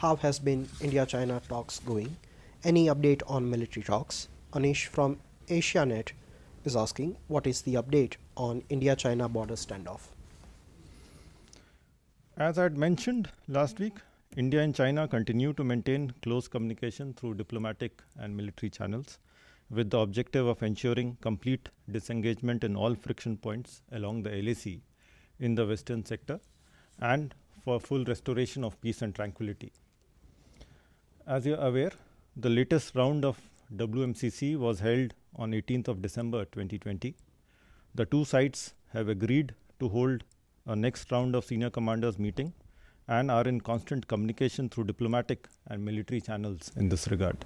how has been India-China talks going? Any update on military talks? Anish from Asianet is asking, what is the update on India-China border standoff? As I had mentioned last week, India and China continue to maintain close communication through diplomatic and military channels with the objective of ensuring complete disengagement in all friction points along the LAC in the western sector and for full restoration of peace and tranquility as you are aware, the latest round of WMCC was held on 18th of December 2020. The two sides have agreed to hold a next round of senior commanders meeting and are in constant communication through diplomatic and military channels in this regard.